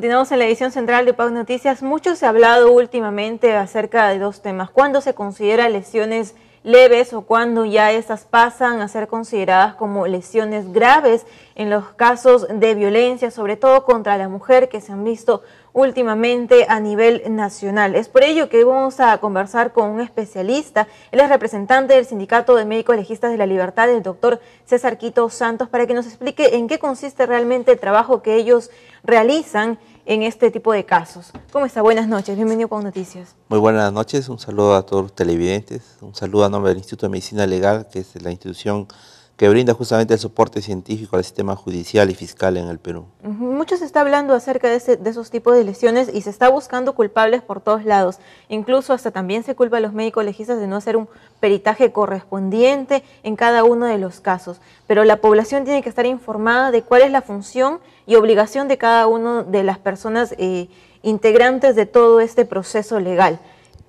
Continuamos en la edición central de PAC Noticias. Mucho se ha hablado últimamente acerca de dos temas. ¿Cuándo se considera lesiones leves o cuándo ya estas pasan a ser consideradas como lesiones graves en los casos de violencia, sobre todo contra la mujer, que se han visto últimamente a nivel nacional. Es por ello que vamos a conversar con un especialista. Él es representante del Sindicato de Médicos Legistas de la Libertad, el doctor César Quito Santos, para que nos explique en qué consiste realmente el trabajo que ellos realizan en este tipo de casos. ¿Cómo está? Buenas noches, bienvenido con Noticias. Muy buenas noches, un saludo a todos los televidentes, un saludo a nombre del Instituto de Medicina Legal, que es la institución que brinda justamente el soporte científico al sistema judicial y fiscal en el Perú. Mucho se está hablando acerca de, de, esos tipos de lesiones y se está buscando culpables por todos lados. Incluso hasta también se culpa a los médicos legistas de no hacer un peritaje correspondiente en cada uno de los casos. Pero la población tiene que estar informada de cuál es la función y obligación de cada una de las personas eh, integrantes de todo este proceso legal.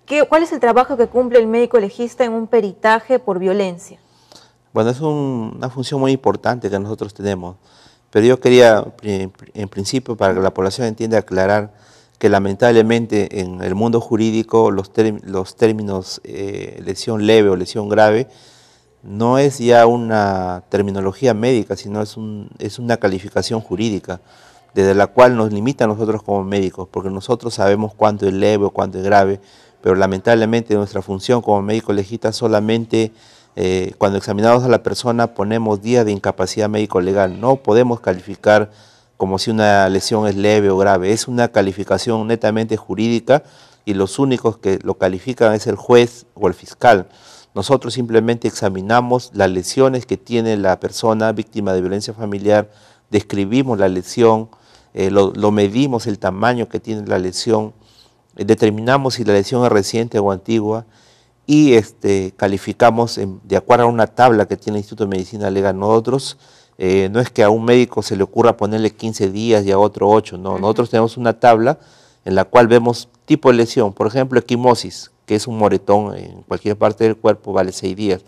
¿Qué, ¿Cuál es el trabajo que cumple el médico legista en un peritaje por violencia? Bueno, es una función muy importante que nosotros tenemos, pero yo quería, en principio, para que la población entienda, aclarar que lamentablemente en el mundo jurídico los, los términos eh, lesión leve o lesión grave no es ya una terminología médica, sino es, una calificación jurídica, desde la cual nos limitan nosotros como médicos, porque nosotros sabemos cuánto es leve o cuánto es grave, pero lamentablemente nuestra función como médico legista solamente eh, cuando examinamos a la persona ponemos días de incapacidad médico-legal, no podemos calificar como si una lesión es leve o grave, es una calificación netamente jurídica y los únicos que lo califican es el juez o el fiscal. Nosotros simplemente examinamos las lesiones que tiene la persona víctima de violencia familiar, describimos la lesión, eh, lo, medimos, el tamaño que tiene la lesión, eh, determinamos si la lesión es reciente o antigua y este, calificamos de acuerdo a una tabla que tiene el Instituto de Medicina Legal nosotros. Eh, no es que a un médico se le ocurra ponerle 15 días y a otro 8, no. Nosotros tenemos una tabla en la cual vemos tipo de lesión, por ejemplo, equimosis, que es un moretón en cualquier parte del cuerpo, vale seis días.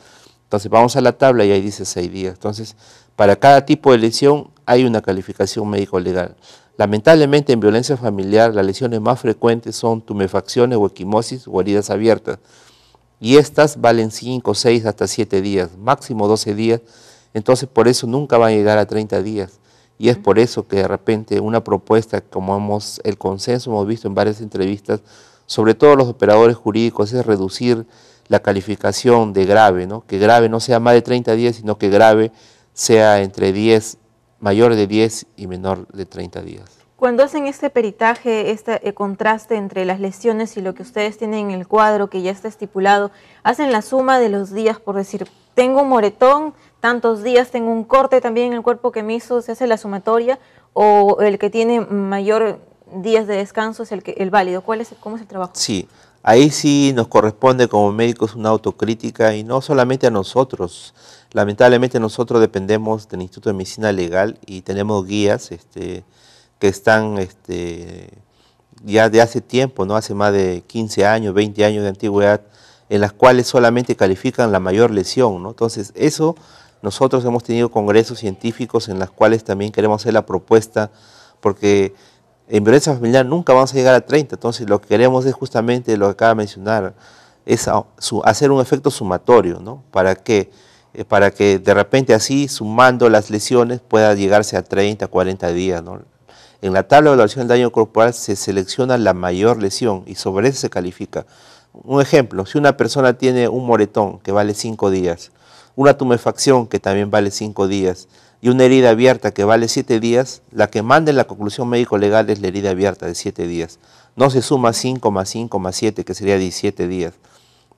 Entonces vamos a la tabla y ahí dice seis días. Entonces, para cada tipo de lesión hay una calificación médico-legal. Lamentablemente en violencia familiar las lesiones más frecuentes son tumefacciones o equimosis o heridas abiertas. Y estas valen 5, 6, hasta 7 días, máximo 12 días. Entonces por eso nunca van a llegar a 30 días. Y es por eso que de repente una propuesta, como hemos, el consenso hemos visto en varias entrevistas, sobre todo los operadores jurídicos, es reducir la calificación de grave, ¿no? que grave no sea más de 30 días, sino que grave sea entre 10, mayor de 10 y menor de 30 días. Cuando hacen este peritaje, este eh, contraste entre las lesiones y lo que ustedes tienen en el cuadro que ya está estipulado, hacen la suma de los días, por decir, tengo un moretón, tantos días, tengo un corte también en el cuerpo que me hizo, se hace la sumatoria, o el que tiene mayor días de descanso es el, que, el válido. ¿Cuál es, ¿Cómo es el trabajo? Sí, ahí sí nos corresponde como médicos una autocrítica y no solamente a nosotros. Lamentablemente nosotros dependemos del Instituto de Medicina Legal y tenemos guías este, que están este, ya de hace tiempo, no hace más de 15 años, 20 años de antigüedad, en las cuales solamente califican la mayor lesión. Entonces eso nosotros hemos tenido congresos científicos en las cuales también queremos hacer la propuesta porque en violencia familiar nunca vamos a llegar a 30. Entonces lo que queremos es justamente lo que acaba de mencionar, es hacer un efecto sumatorio, ¿no? ¿Para que eh, Para que de repente así, sumando las lesiones, pueda llegarse a 30, 40 días, ¿no? En la tabla de evaluación del daño corporal se selecciona la mayor lesión y sobre eso se califica. Un ejemplo, si una persona tiene un moretón que vale 5 días, una tumefacción que también vale 5 días, y una herida abierta que vale 7 días, la que manda en la conclusión médico-legal es la herida abierta de 7 días. No se suma 5 más 5 más 7, que sería 17 días.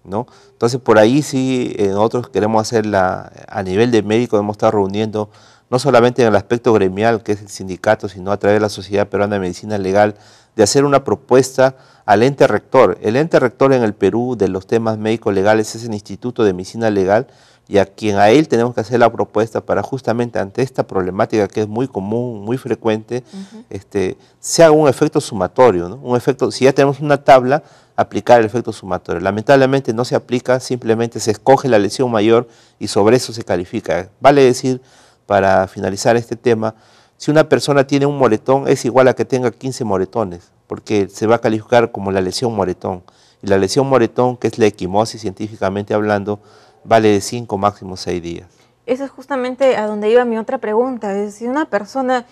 ¿no? Entonces, por ahí sí eh, nosotros queremos hacer a nivel de médico, hemos estado reuniendo no solamente en el aspecto gremial, que es el sindicato, sino a través de la Sociedad Peruana de Medicina Legal, de hacer una propuesta al ente rector. El ente rector en el Perú de los temas médico legales es el Instituto de Medicina Legal, y a quien a él tenemos que hacer la propuesta para justamente ante esta problemática que es muy común, muy frecuente, este, se haga un efecto sumatorio, un efecto, si ya tenemos una tabla, aplicar el efecto sumatorio. Lamentablemente no se aplica, simplemente se escoge la lesión mayor y sobre eso se califica. Vale decir, para finalizar este tema, si una persona tiene un moretón es igual a que tenga 15 moretones, porque se va a calificar como la lesión moretón. Y la lesión moretón, que es la equimosis científicamente hablando, vale de cinco, máximo seis días. Eso es justamente a donde iba mi otra pregunta. Es si una persona,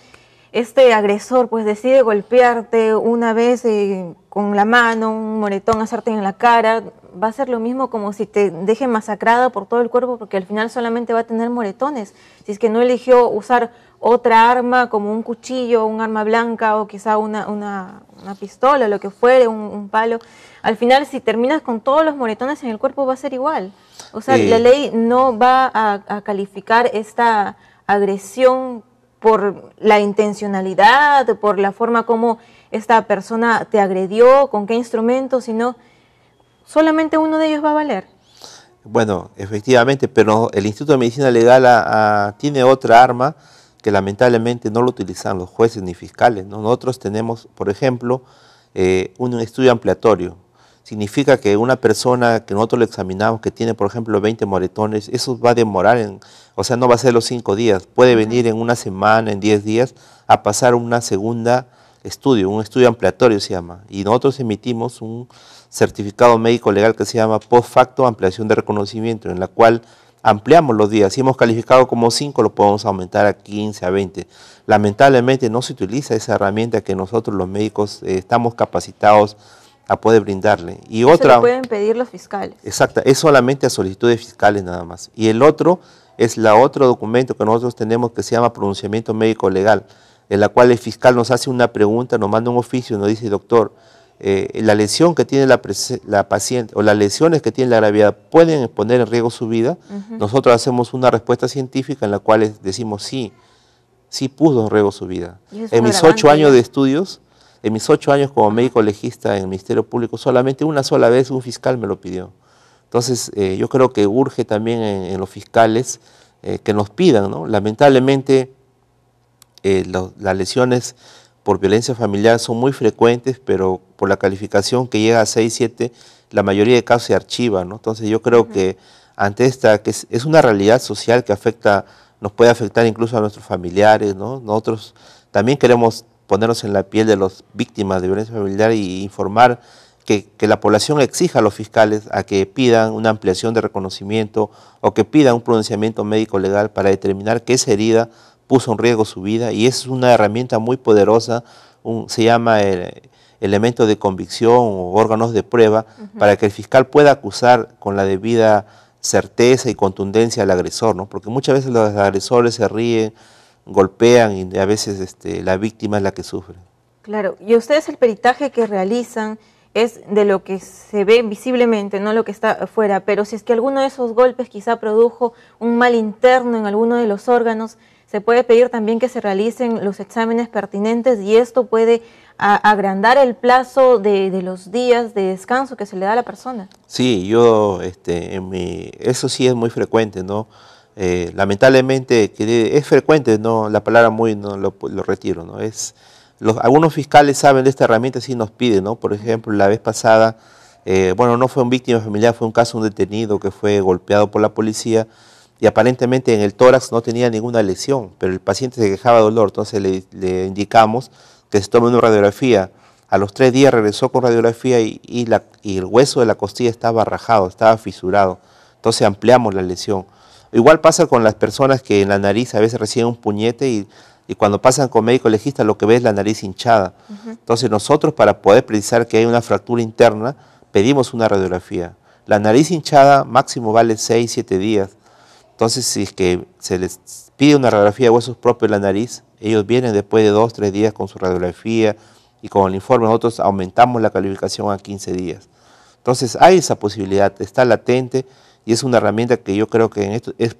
este agresor, pues decide golpearte una vez eh, con la mano, un moretón, hacerte en la cara, va a ser lo mismo como si te deje masacrada por todo el cuerpo porque al final solamente va a tener moretones. Si es que no eligió usar otra arma como un cuchillo, un arma blanca o quizá una, una, pistola, lo que fuere, un, palo. Al final, si terminas con todos los moretones en el cuerpo, va a ser igual. O sea, la ley no va a, calificar esta agresión por la intencionalidad, por la forma como esta persona te agredió, con qué instrumento, sino solamente uno de ellos va a valer. Bueno, efectivamente, pero el Instituto de Medicina Legal tiene otra arma que lamentablemente no lo utilizan los jueces ni fiscales. Nosotros tenemos, por ejemplo, eh, un estudio ampliatorio. Significa que una persona que nosotros le examinamos que tiene, por ejemplo, 20 moretones, eso va a demorar, en, o sea, no va a ser los 5 días, puede venir en una semana, en 10 días, a pasar una segunda estudio, un estudio ampliatorio se llama, y nosotros emitimos un certificado médico legal que se llama post facto ampliación de reconocimiento, en la cual ampliamos los días. Si hemos calificado como 5, lo podemos aumentar a 15, a 20. Lamentablemente no se utiliza esa herramienta que nosotros los médicos eh, estamos capacitados a poder brindarle. Y otra... Lo pueden pedir los fiscales. Exacto, es solamente a solicitudes fiscales nada más. Y el otro es la otro documento que nosotros tenemos que se llama pronunciamiento médico legal, en la cual el fiscal nos hace una pregunta, nos manda un oficio, nos dice, doctor, eh, la lesión que tiene la, paciente o las lesiones que tiene la gravedad pueden poner en riesgo su vida, nosotros hacemos una respuesta científica en la cual decimos sí, sí puso en riesgo su vida. En mis ocho años de estudios, en mis ocho años como médico legista en el Ministerio Público, solamente una sola vez un fiscal me lo pidió. Entonces, eh, yo creo que urge también en, los fiscales eh, que nos pidan, ¿no? Lamentablemente, las lesiones por violencia familiar son muy frecuentes, pero por la calificación que llega a 6, 7, la mayoría de casos se archiva, Entonces yo creo que ante esta, que es, una realidad social que afecta, nos puede afectar incluso a nuestros familiares, ¿no? Nosotros también queremos ponernos en la piel de las víctimas de violencia familiar y informar que, que, la población exija a los fiscales a que pidan una ampliación de reconocimiento o que pidan un pronunciamiento médico legal para determinar qué es herida puso en riesgo su vida y es una herramienta muy poderosa, se llama el eh, elemento de convicción o órganos de prueba, para que el fiscal pueda acusar con la debida certeza y contundencia al agresor, ¿no? porque muchas veces los agresores se ríen, golpean y a veces este, la víctima es la que sufre. Claro, y ustedes el peritaje que realizan es de lo que se ve visiblemente, no lo que está afuera, pero si es que alguno de esos golpes quizá produjo un mal interno en alguno de los órganos, se puede pedir también que se realicen los exámenes pertinentes y esto puede agrandar el plazo de, los días de descanso que se le da a la persona. Sí, yo, este, en mi, eso sí es muy frecuente, ¿no? Eh, lamentablemente es frecuente, ¿no? La palabra muy, no lo, retiro, ¿no? Es, los, algunos fiscales saben de esta herramienta, sí nos piden, ¿no? Por ejemplo, la vez pasada, eh, bueno, no fue un víctima familiar, fue un caso, un detenido que fue golpeado por la policía y aparentemente en el tórax no tenía ninguna lesión, pero el paciente se quejaba de dolor, entonces le, indicamos que se tome una radiografía. A los tres días regresó con radiografía y, el hueso de la costilla estaba rajado, estaba fisurado. Entonces ampliamos la lesión. Igual pasa con las personas que en la nariz a veces reciben un puñete y, cuando pasan con médico legista lo que ve es la nariz hinchada. Entonces nosotros para poder precisar que hay una fractura interna pedimos una radiografía. La nariz hinchada máximo vale 6, 7 días entonces, si es que se les pide una radiografía de huesos propios en la nariz, ellos vienen después de dos, tres días con su radiografía y con el informe. Nosotros aumentamos la calificación a 15 días. Entonces, hay esa posibilidad, está latente y es una herramienta que yo creo que en esto es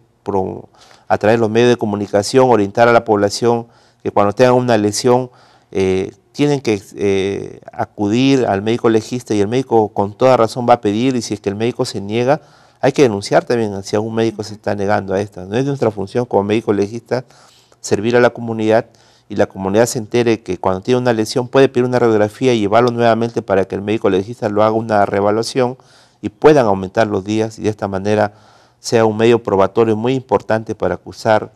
a través de los medios de comunicación, orientar a la población que cuando tengan una lesión, eh, tienen que eh, acudir al médico legista y el médico con toda razón va a pedir y si es que el médico se niega, hay que denunciar también si algún médico se está negando a esto. No es nuestra función como médico legista servir a la comunidad y la comunidad se entere que cuando tiene una lesión puede pedir una radiografía y llevarlo nuevamente para que el médico legista lo haga una revaluación y puedan aumentar los días y de esta manera sea un medio probatorio muy importante para acusar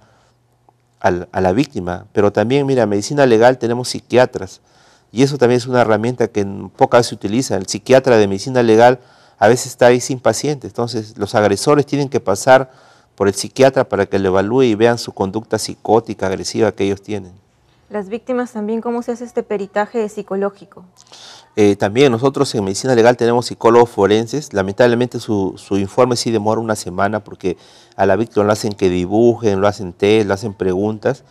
a la víctima. Pero también, mira, en medicina legal tenemos psiquiatras y eso también es una herramienta que en pocas se utiliza. El psiquiatra de medicina legal a veces está ahí sin pacientes Entonces, los agresores tienen que pasar por el psiquiatra para que lo evalúe y vean su conducta psicótica, agresiva que ellos tienen. Las víctimas también, ¿cómo se hace este peritaje psicológico? Eh, también nosotros en medicina legal tenemos psicólogos forenses. Lamentablemente su, informe sí demora una semana porque a la víctima lo hacen que dibujen, lo hacen test, lo hacen preguntas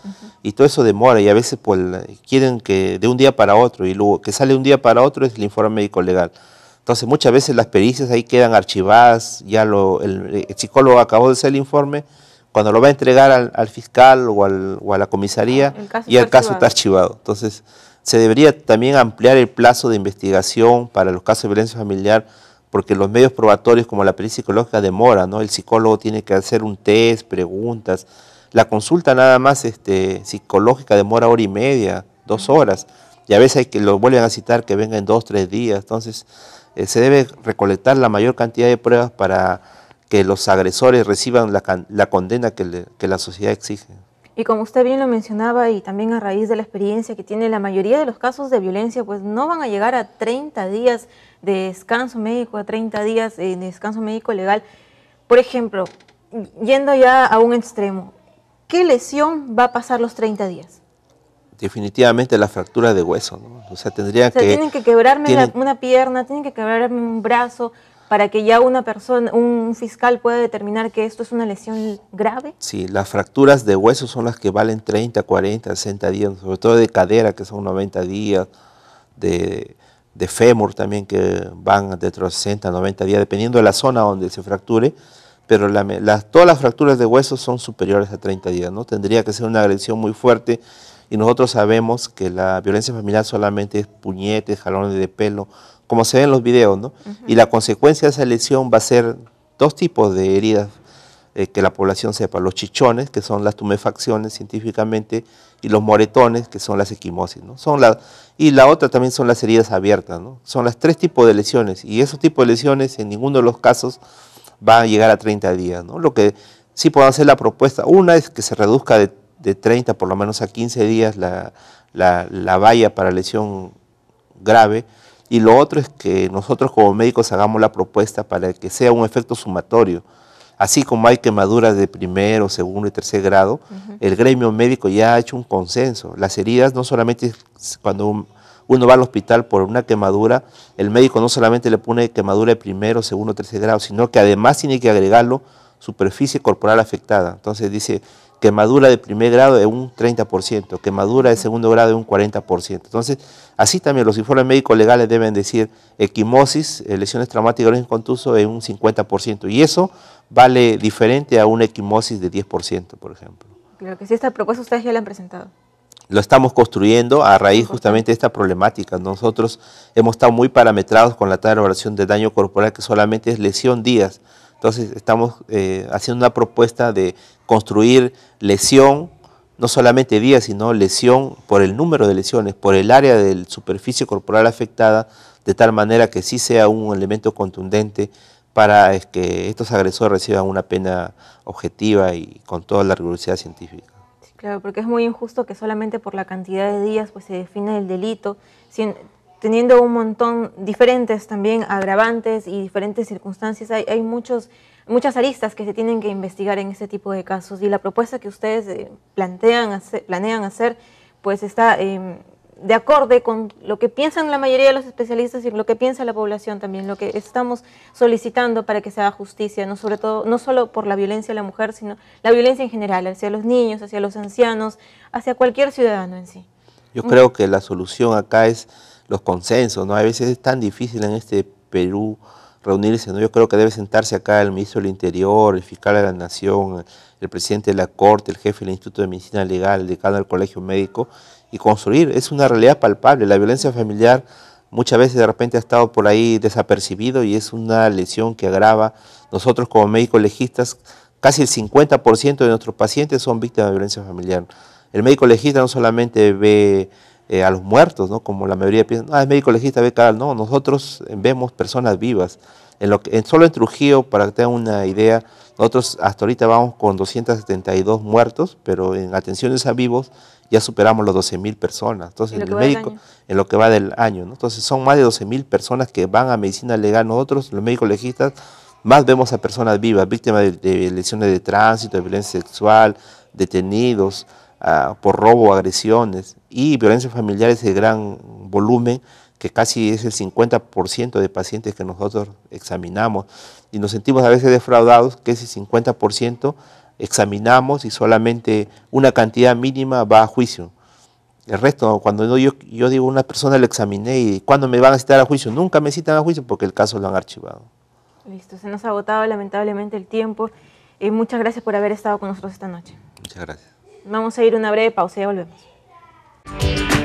y todo eso demora y a veces pues, quieren que de un día para otro y luego que sale un día para otro es el informe médico legal. Entonces muchas veces las pericias ahí quedan archivadas, ya el, psicólogo acabó de hacer el informe, cuando lo va a entregar al, fiscal o, a la comisaría, y ah, el caso está archivado. Entonces se debería también ampliar el plazo de investigación para los casos de violencia familiar, porque los medios probatorios como la pericia psicológica demora, ¿no? El psicólogo tiene que hacer un test, preguntas. La consulta nada más este, psicológica demora hora y media, dos horas y a veces hay que lo vuelven a citar que vengan en dos, tres días. Entonces, eh, se debe recolectar la mayor cantidad de pruebas para que los agresores reciban la, condena que, que la sociedad exige. Y como usted bien lo mencionaba y también a raíz de la experiencia que tiene la mayoría de los casos de violencia, pues no van a llegar a 30 días de descanso médico, a 30 días eh, de descanso médico legal. Por ejemplo, yendo ya a un extremo, ¿qué lesión va a pasar los 30 días? definitivamente la fractura de hueso, O sea, tendría que... Tienen que quebrarme una pierna, tienen que quebrarme un brazo para que ya una persona, un fiscal pueda determinar que esto es una lesión grave. Sí, las fracturas de hueso son las que valen 30, 40, 60 días, sobre todo de cadera, que son 90 días, de, fémur también, que van de 60 a 90 días, dependiendo de la zona donde se fracture, pero todas las fracturas de hueso son superiores a 30 días, ¿no? Tendría que ser una agresión muy fuerte y nosotros sabemos que la violencia familiar solamente es puñetes, jalones de pelo, como se ve en los videos, ¿no? Y la consecuencia de esa lesión va a ser dos tipos de heridas eh, que la población sepa, los chichones, que son las tumefacciones científicamente, y los moretones, que son las esquimosis, ¿no? Son la, y la otra también son las heridas abiertas, ¿no? Son las tres tipos de lesiones, y esos tipos de lesiones en ninguno de los casos va a llegar a 30 días, ¿no? Lo que sí puedo hacer la propuesta, una es que se reduzca de de 30 por lo menos a 15 días la, valla para lesión grave. Y lo otro es que nosotros como médicos hagamos la propuesta para que sea un efecto sumatorio. Así como hay quemaduras de primero, segundo y tercer grado, el gremio médico ya ha hecho un consenso. Las heridas no solamente cuando uno va al hospital por una quemadura, el médico no solamente le pone quemadura de primero, segundo, tercer grado, sino que además tiene que agregarlo superficie corporal afectada. Entonces dice, quemadura de primer grado de un 30%, quemadura de segundo grado de un 40%. Entonces, así también los informes médicos legales deben decir equimosis, eh, lesiones traumáticas de origen contuso de un 50%, y eso vale diferente a una equimosis de 10%, por ejemplo. Claro que sí, esta propuesta ustedes ya la han presentado lo estamos construyendo a raíz justamente de esta problemática. Nosotros hemos estado muy parametrados con la tabla de evaluación de daño corporal, que solamente es lesión días. Entonces estamos eh, haciendo una propuesta de construir lesión, no solamente días, sino lesión por el número de lesiones, por el área del superficie corporal afectada, de tal manera que sí sea un elemento contundente para que estos agresores reciban una pena objetiva y con toda la rigurosidad científica. Claro, porque es muy injusto que solamente por la cantidad de días pues, se define el delito, teniendo un montón diferentes también agravantes y diferentes circunstancias. Hay, muchos, muchas aristas que se tienen que investigar en este tipo de casos y la propuesta que ustedes eh, plantean planean hacer pues está em, de acorde con lo que piensan la mayoría de los especialistas y lo que piensa la población también, lo que estamos solicitando para que se haga justicia, no, sobre todo, no solo por la violencia a la mujer, sino la violencia en general, hacia los niños, hacia los ancianos, hacia cualquier ciudadano en sí. Yo creo que la solución acá es los consensos, ¿no? A veces es tan difícil en este Perú reunirse, ¿no? Yo creo que debe sentarse acá el ministro del Interior, el fiscal de la Nación, el presidente de la Corte, el jefe del Instituto de Medicina Legal, el decano del Colegio Médico, y construir. Es una realidad palpable. La violencia familiar muchas veces de repente ha estado por ahí desapercibido y es una lesión que agrava. Nosotros como médicos legistas, casi el 50% de nuestros pacientes son víctimas de violencia familiar. El médico legista no solamente ve eh, a los muertos, ¿no? Como la mayoría piensa, ah, es médico legista, ve cada. No, nosotros eh, vemos personas vivas. En lo que, en, solo en Trujillo, para que tengan una idea, nosotros hasta ahorita vamos con 272 muertos, pero en atenciones a vivos ya superamos los 12.000 personas. Entonces, en el médico, en lo que va del año, ¿no? Entonces, son más de 12.000 personas que van a medicina legal. Nosotros, los médicos legistas, más vemos a personas vivas, víctimas de, de lesiones de tránsito, de violencia sexual, detenidos, Ah, por robo, agresiones y violencias familiares de gran volumen, que casi es el 50% de pacientes que nosotros examinamos. Y nos sentimos a veces defraudados que ese 50% examinamos y solamente una cantidad mínima va a juicio. El resto, cuando yo, yo digo una persona la examiné y cuando me van a citar a juicio, nunca me citan a juicio porque el caso lo han archivado. Listo, se nos ha agotado lamentablemente el tiempo. Eh, muchas gracias por haber estado con nosotros esta noche. Muchas gracias. Vamos a ir una breve pausa y volvemos.